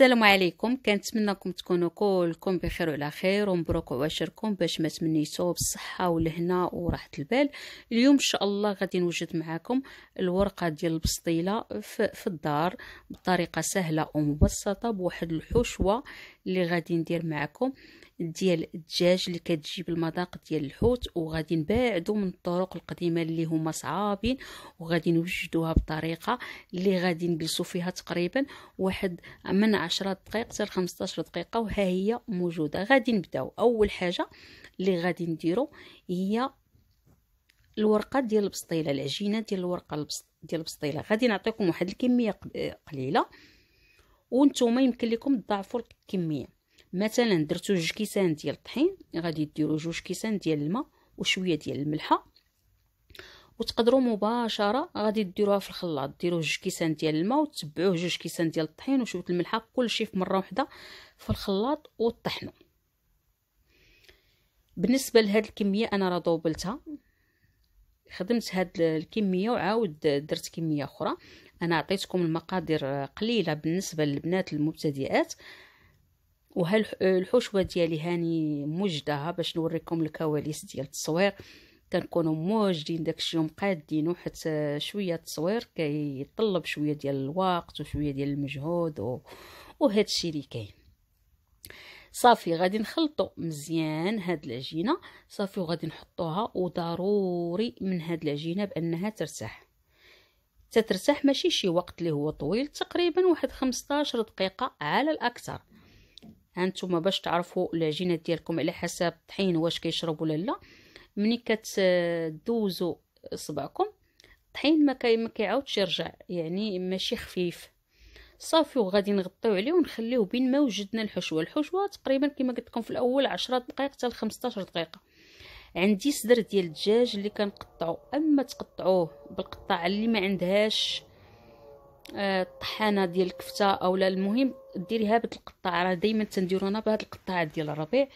السلام عليكم كنتمنىكم تكونوا كلكم بخير وعلى خير ومبروك عواشركم باش ما تمنيتو بالصحه والهنا وراحه البال اليوم ان شاء الله غادي نوجد معكم الورقه ديال البسطيله في الدار بطريقه سهله ومبسطه بواحد الحشوه اللي غادي ندير معكم ديال الدجاج اللي كتجي بالمذاق ديال الحوت وغادي نبعدو من الطرق القديمه اللي هما صعابين وغادي نوجدوها بطريقه اللي غادي نجلسو فيها تقريبا واحد من عشرة دقائق حتى 15 دقيقه وها هي موجوده غادي نبداو اول حاجه اللي غادي نديرو هي الورقه ديال البسطيله العجينه ديال الورقه ديال البسطيله غادي نعطيكم واحد الكميه قليله وانتم يمكن لكم تضاعفوا الكميه مثلا درتو جوج كيسان ديال الطحين غادي ديروا جوج كيسان ديال الماء وشويه ديال الملحه وتقدروا مباشره غادي ديروها في الخلاط ديروا جوج كيسان ديال الماء وتبعوه جوج كيسان ديال الطحين وشويه الملحه كلشي في مره واحده في الخلاط وطحنوا بالنسبه لهاد الكميه انا راه دوبلتها خدمت هاد الكميه وعاود درت كميه اخرى انا عطيتكم المقادير قليله بالنسبه للبنات المبتدئات وهالحشوه الحشوه ديالي هاني موجدها باش نوريكم الكواليس ديال التصوير كنكونوا موجدين داكشي ومقادين حيت شويه التصوير كيطلب شويه ديال الوقت وشويه ديال المجهود و... وهذا الشيء اللي كاين صافي غادي نخلطو مزيان هاد العجينه صافي وغادي نحطوها وضروري من هاد العجينه بانها ترتاح تترتاح ماشي شي وقت اللي هو طويل تقريبا واحد 15 دقيقه على الاكثر هانتوما باش تعرفوا العجينه ديالكم على حسب الطحين واش كيشرب ولا لا ملي كتدوزو صبعكم الطحين ما ما كيعاودش يرجع يعني ماشي خفيف صافي وغادي نغطيو عليه ونخليه بين ما وجدنا الحشوه الحشوه تقريبا كما قلت لكم في الاول 10 دقائق حتى ل 15 دقيقه عندي صدر ديال الدجاج اللي كنقطعو اما تقطعوه بالقطاعه اللي ما عندهاش آه، الطحانه ديال الكفته اولا المهم ديريها بهاد القطاعه راه دائما تنديرونا بهاد القطاعه ديال الربيع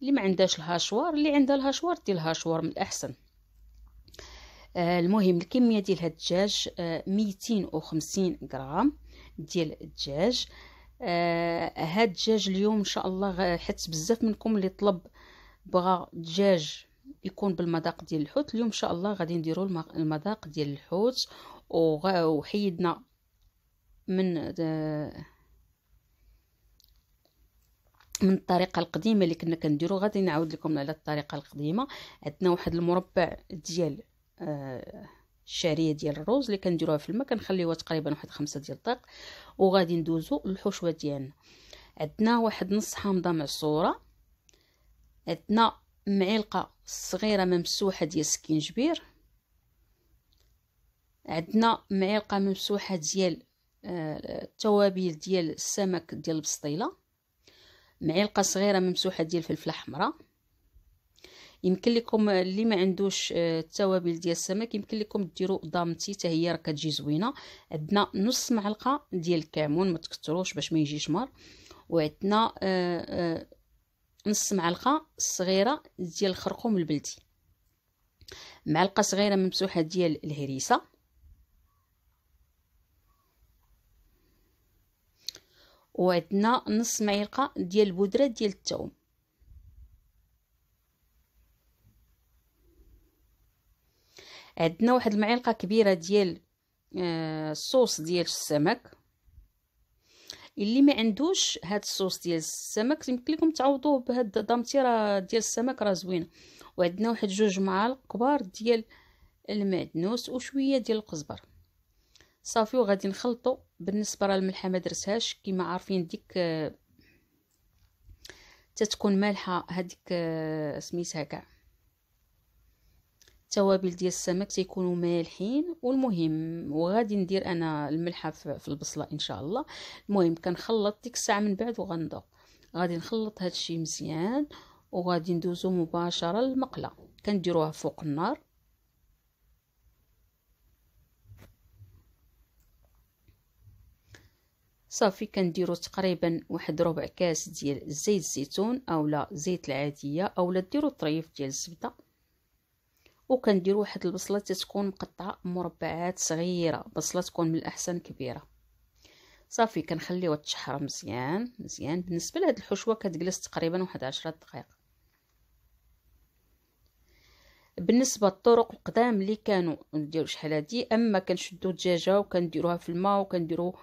اللي ما عندهاش الهاشوار اللي عندها الهاشوار دير الهاشوار من الاحسن آه المهم الكميه ديال هاد الدجاج آه 250 غرام ديال الدجاج آه هاد الدجاج اليوم ان شاء الله حيت بزاف منكم اللي طلب بغى دجاج يكون بالمذاق ديال الحوت اليوم ان شاء الله غادي نديرو المذاق ديال الحوت وحيدنا من آه، من الطريقه القديمه اللي كنا كنديرو غادي نعاود لكم على الطريقه القديمه عندنا واحد المربع ديال آه الشعريه ديال الروز اللي كنديروها في الماء كنخليوها تقريبا واحد خمسة ديال الدقائق وغادي ندوزو للحشوه ديالنا عندنا واحد نص حامضه معصوره عندنا معلقه صغيره ممسوحه ديال السكينجبير عندنا معلقه ممسوحه ديال التوابل آه، ديال السمك ديال البسطيله معلقه صغيره ممسوحه ديال الفلفله الحمراء يمكن لكم اللي ما عندوش آه، التوابل ديال السمك يمكن لكم ديروا ضامتي حتى هي راه كتجي زوينه عندنا نص معلقه ديال الكمون ما تكثروش باش ما يجيش مر وعندنا آه، آه، نص معلقه صغيره ديال الخرقوم البلدي معلقه صغيره ممسوحه ديال الهريسه وعندنا نص معلقه ديال البودره ديال الثوم عندنا واحد المعلقه كبيره ديال آه، الصوص ديال السمك اللي ما عندوش هاد الصوص ديال السمك يمكن لكم تعوضوه بهاد الضمتيره ديال السمك راه زوينه وعندنا واحد جوج معالق كبار ديال المعدنوس وشويه ديال القزبر صافي وغادي نخلطو بالنسبه راه الملحه ما درتهاش كيما عارفين ديك آه، تتكون مالحه هذيك آه، سميتها كاع التوابل ديال السمك تيكونوا مالحين والمهم وغادي ندير انا الملحه في البصله ان شاء الله المهم كنخلط ديك الساعه من بعد وغندوق غادي نخلط هادشي مزيان وغادي ندوزو مباشره للمقله كنديروها فوق النار صافي كنديرو تقريبا واحد ربع كاس ديال زيت الزيتون اولا زيت العاديه اولا ديرو طريف ديال الزبده وكنديرو واحد البصله تتكون مقطعه مربعات صغيره بصله تكون من الاحسن كبيره صافي كنخليوها تشحر مزيان مزيان بالنسبه لهاد الحشوه كتجلس تقريبا واحد عشرة دقائق بالنسبه للطرق القدام اللي كانوا نديرو شحال هادي اما كنشدو الدجاجه وكنديروها في الماء وكنديرو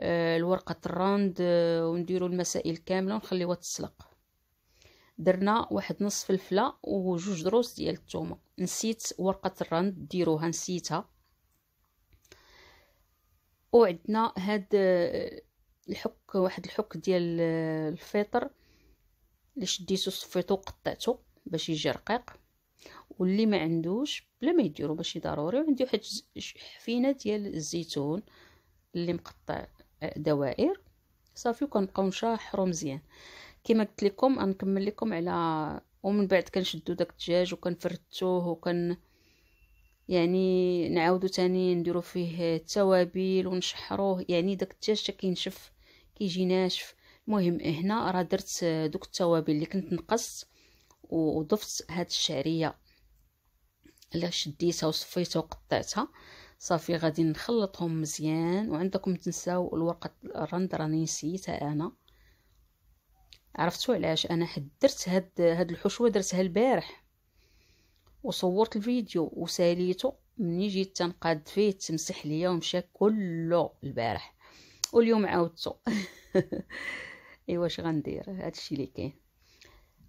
آه، الورقه الراند آه، ونديرو المسائل كامله ونخليوها تسلق درنا واحد نص فلفله وجوج دروس ديال التومة نسيت ورقه الراند ديروها نسيتها وعندنا هاد آه، الحك واحد الحك ديال الفطر اللي شديتو صفيتو وقطعتو باش يجي رقيق واللي ما عندوش بلا ما يديرو ماشي ضروري وعندي واحد حفينه ديال الزيتون اللي مقطع دوائر صافي وكنبقاو نشرحو مزيان كما قلت لكم غنكمل لكم على ومن بعد كنشدو داك الدجاج وكنفرتوه وكن يعني نعاودو تاني نديرو فيه التوابل ونشحروه يعني داك الدجاج حتى كينشف كيجي ناشف المهم هنا راه درت دوك التوابل اللي كنت نقصت وضفت هاد الشعريه اللي شديتها وصفيتها وقطعتها صافي غادي نخلطهم مزيان وعندكم تنساو الورقه الرند راني نسيتها انا عرفتوا علاش انا حدرت هاد هاد الحشوه درتها البارح وصورت الفيديو وساليته مني جيت تنقاد فيه تمسح ليا ومشى كله البارح واليوم عاودته ايوا اش غندير هادشي اللي كاين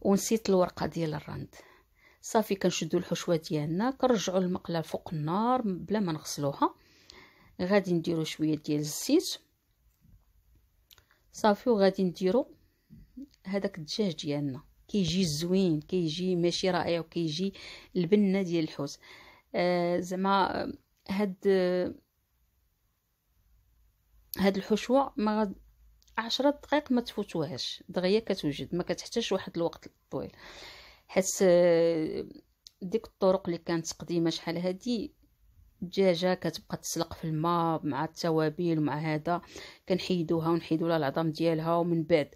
ونسيت الورقه ديال الرند صافي كنشدو الحشوه ديالنا كنرجعو المقله فوق النار بلا ما نغسلوها غادي نديرو شويه ديال الزيت صافي وغادي نديرو هذاك الدجاج ديالنا كيجي زوين كيجي ماشي رائع وكيجي البنه ديال الحوت آه زعما هاد هاد الحشوه ما عشرة دقائق ما تفوتوهاش دغيا كتوجد ما كتحتاجش واحد الوقت طويل حيت آه، ديك الطرق اللي كانت قديمه شحال هادي الدجاجه كتبقى تسلق في الماء مع التوابل ومع هذا كنحيدوها ونحيدو لها العظام ديالها ومن بعد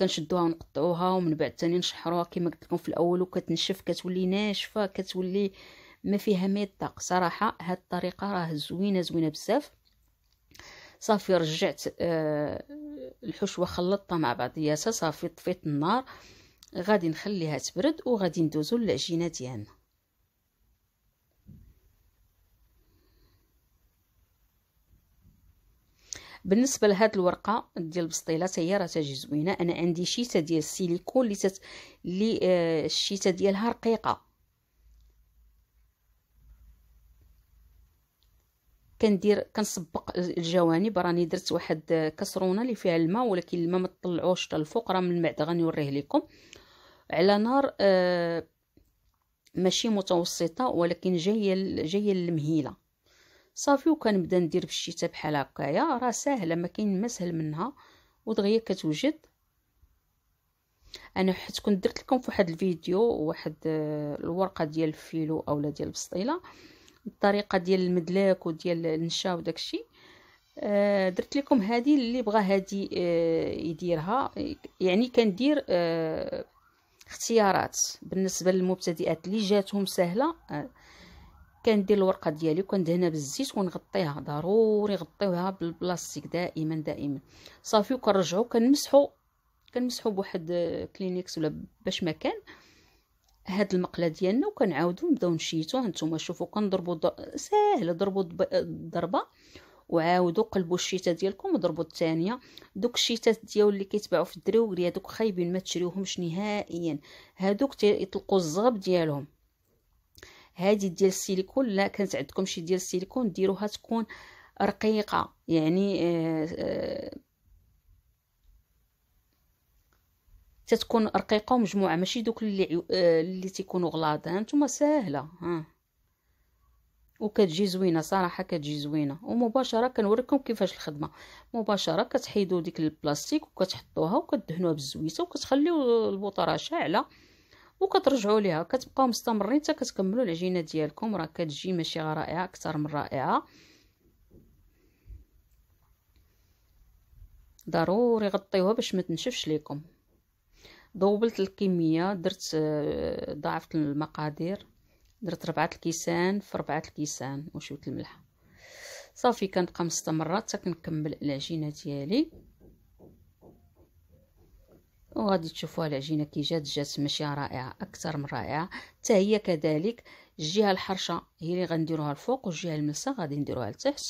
كنشدوها ونقطعوها ومن بعد تاني نشحروها كما قلت لكم في الاول وكتنشف كتولي ناشفه كتولي ما فيها ما يطاق صراحه هاد الطريقه راه زوينه زوينه بزاف صافي رجعت آه الحشوه خلطتها مع بعضياتها صافي طفيت النار آه غادي نخليها تبرد وغادي ندوزو للعجينه ديالنا بالنسبه لهاد الورقه ديال البسطيله هي راه تجي زوينه انا عندي شيته ديال السيليكون اللي تت... اللي آه الشيته ديالها رقيقه كندير كنصبق الجوانب راني درت واحد آه، كسرونه اللي فيها الماء ولكن الماء ما تطلعوش حتى الفوق راه من بعد غنوريه لكم على نار آه، ماشي متوسطه ولكن جايه جايه المهيله صافي وكنبدا ندير في الشتاء بحال هكايا راه ساهله ما كاين ما سهل منها ودغيا كتوجد انا حيت كنت درت لكم في واحد الفيديو واحد آه، الورقه ديال الفيلو اولا ديال البسطيله الطريقه ديال المدلاك وديال النشا وداكشي آه، درت لكم هذه اللي بغى هذه يديرها يعني كندير اختيارات بالنسبه للمبتدئات اللي جاتهم سهله آه، كندير الورقه ديالي وكندهنها بالزيت ونغطيها ضروري غطيوها بالبلاستيك دائما دائما صافي وكنرجعو كنمسحوا كنمسحو بواحد آه، كلينيكس ولا باش ما كان هاد المقله ديالنا وكنعاودو نبداو نشيتو هانتوما شوفوا كنضربوا ساهله ضربوا ضربه وعاودوا قلبوا الشيته ديالكم وضربوا الثانيه دوك الشيتات ديال اللي كيتباعوا في الدريوغري هذوك خايبين ما تشريوهمش نهائيا هذوك تيطلقوا الزغب ديالهم هذه ديال السيليكون لا كانت عندكم شي ديال السيليكون ديروها تكون رقيقه يعني آآ آه، تتكون رقيقه ومجموعه ماشي دوك اللي آه، اللي تيكونوا غلاضه ها ساهله ها وكتجي زوينه صراحه كتجي زوينه ومباشره كنوريكم كيفاش الخدمه مباشره كتحيدوا ديك البلاستيك وكتحطوها وكتدهنوها بالزويته وكتخليو البطراشه شاعله وكترجعوا ليها كتبقاو مستمرين حتى كتكملوا العجينه ديالكم راه كتجي ماشي رائعه اكثر من رائعه ضروري غطيوها باش ما تنشفش ليكم دوبلت الكميه درت آه، ضاعفت المقادير درت ربعة الكيسان في ربعة الكيسان وشويه الملح صافي كنبقى مستمره حتى كنكمل العجينه ديالي وغادي تشوفوها العجينه كي جات جات ماشيه رائعه اكثر من رائعه حتى هي كذلك الجهه الحرشه هي اللي غنديروها الفوق والجهه الملسه غادي نديروها لتحت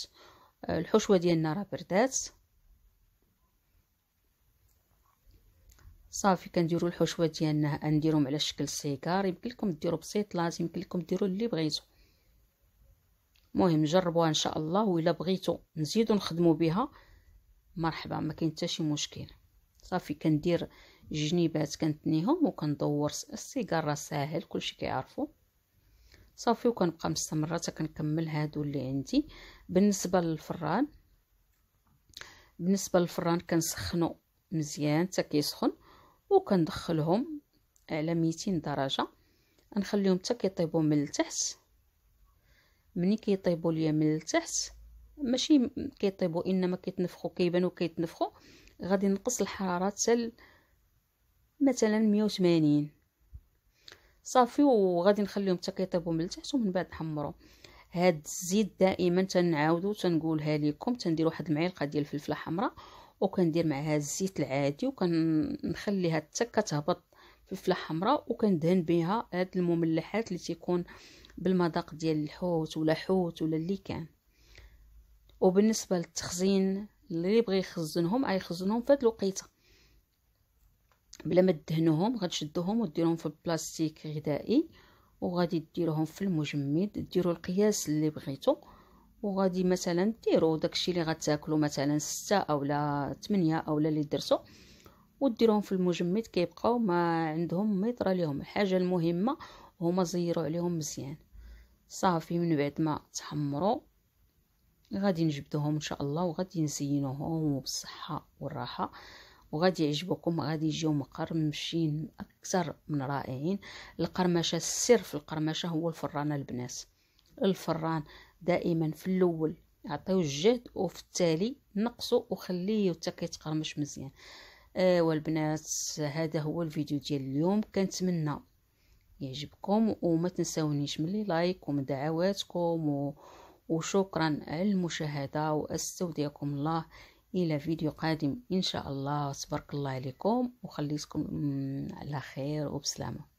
آه، الحشوه ديالنا راه بردات صافي كنديروا الحشوه ديالنا نديرهم على شكل سيكار يمكن لكم ديروا بسيطلات يمكن لكم ديروا اللي بغيتو مهم جربوها ان شاء الله وإلا بغيتو نزيدو نخدمو بها مرحبا ما كاين حتى شي مشكل صافي كندير جنيبات كنتنيهم وكندور السيكار راه ساهل كلشي كيعرفو صافي وكنبقى مستمره حتى كنكمل هادو اللي عندي بالنسبه للفران بالنسبه للفران كنسخنو مزيان حتى كيسخن وكندخلهم على 200 درجه نخليهم حتى كيطيبوا من التحت ملي كيطيبوا ليا من التحت ماشي كيطيبوا انما كيتنفخوا كيبانوا كيتنفخوا غادي نقص الحراره حتى مثلا 180 صافي وغادي نخليهم حتى كيطيبوا من التحت ومن بعد نحمروا هاد الزيت دائما تنعاودو تنقولها لكم تندير واحد المعلقه ديال الفلفله حمراء وكندير معها الزيت العادي وكنخليها حتى كتهبط فلفله حمراء وكندهن بها هاد المملحات اللي تيكون بالمذاق ديال الحوت ولا حوت ولا اللي كان وبالنسبه للتخزين اللي بغى يخزنهم غيخزنهم في هاد الوقيته بلا ما تدهنوهم غتشدوهم وديروهم في البلاستيك غذائي وغادي ديروهم في المجمد ديروا القياس اللي بغيتو وغادي مثلا ديروا داكشي اللي غتاكلوا مثلا ستة اولا او اولا اللي درتو وديروهم في المجمد كيبقاو ما عندهم ما يطرى لهم الحاجه المهمه هما زيروا عليهم مزيان صافي من بعد ما تحمروا غادي نجبدوهم ان شاء الله وغادي نزينوهم بالصحه والراحه وغادي يعجبكم غادي يجيو مقرمشين اكثر من رائعين القرمشه السر في القرمشه هو الفران البنات الفران دائما في الاول عطيو الجهد وفي التالي نقصو وخليه حتى كيتقرمش مزيان ايوا آه، البنات هذا هو الفيديو ديال اليوم كنتمنى يعجبكم وما تنساونيش ملي لايك ومن دعواتكم و... وشكرا على المشاهده واستودعكم الله الى فيديو قادم ان شاء الله تبارك الله عليكم وخليتكم على خير وبسلامه